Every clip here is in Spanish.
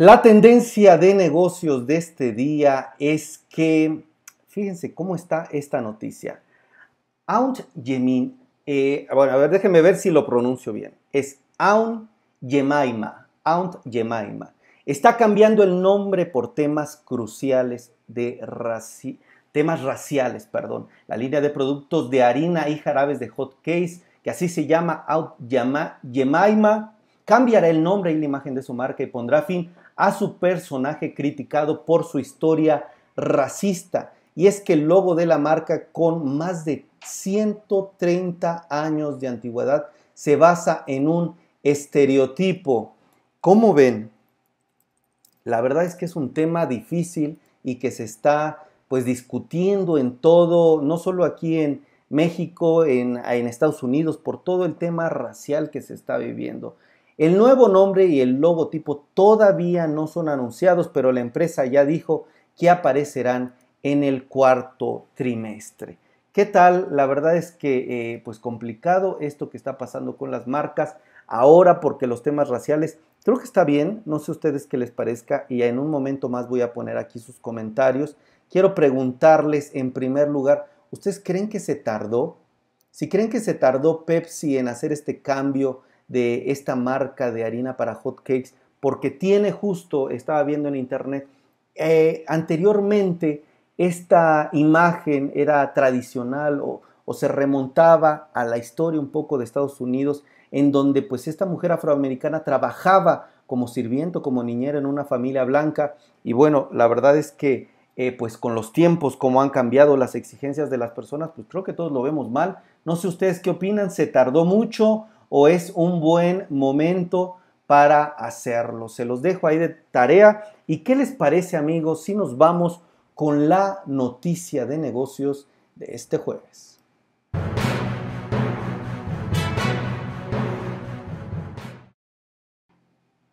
La tendencia de negocios de este día es que, fíjense cómo está esta noticia. Aunt Yemin, eh, bueno, a ver, déjenme ver si lo pronuncio bien. Es Aunt Yemaima, Aunt Yemaima. Está cambiando el nombre por temas cruciales de temas raciales, perdón. La línea de productos de harina y jarabes de hot case, que así se llama Aunt Jemima cambiará el nombre y la imagen de su marca y pondrá fin a su personaje criticado por su historia racista. Y es que el logo de la marca con más de 130 años de antigüedad se basa en un estereotipo. ¿Cómo ven? La verdad es que es un tema difícil y que se está pues discutiendo en todo, no solo aquí en México, en, en Estados Unidos, por todo el tema racial que se está viviendo. El nuevo nombre y el logotipo todavía no son anunciados, pero la empresa ya dijo que aparecerán en el cuarto trimestre. ¿Qué tal? La verdad es que eh, pues complicado esto que está pasando con las marcas ahora porque los temas raciales creo que está bien, no sé ustedes qué les parezca y en un momento más voy a poner aquí sus comentarios. Quiero preguntarles en primer lugar, ¿ustedes creen que se tardó? Si creen que se tardó Pepsi en hacer este cambio de esta marca de harina para hotcakes, porque tiene justo, estaba viendo en internet, eh, anteriormente esta imagen era tradicional o, se remontaba a la historia un poco de Estados Unidos, en donde pues esta mujer afroamericana trabajaba como sirviento, como niñera en una familia blanca. Y bueno, la verdad es que eh, pues con los tiempos, como han cambiado las exigencias de las personas, pues creo que todos lo vemos mal. No sé ustedes qué opinan, se tardó mucho o es un buen momento para hacerlo. Se los dejo ahí de tarea. ¿Y qué les parece amigos si nos vamos con la noticia de negocios de este jueves?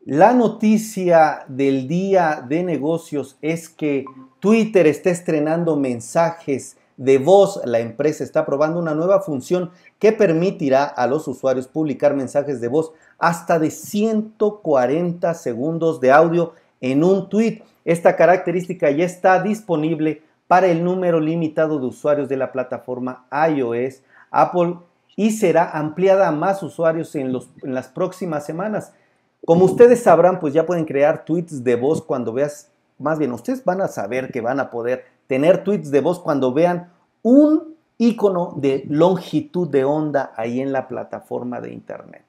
La noticia del día de negocios es que Twitter está estrenando mensajes de voz, la empresa está probando una nueva función que permitirá a los usuarios publicar mensajes de voz hasta de 140 segundos de audio en un tweet. Esta característica ya está disponible para el número limitado de usuarios de la plataforma iOS, Apple y será ampliada a más usuarios en, en las próximas semanas. Como ustedes sabrán, pues ya pueden crear tweets de voz cuando veas, más bien ustedes van a saber que van a poder tener tweets de voz cuando vean un icono de longitud de onda ahí en la plataforma de internet.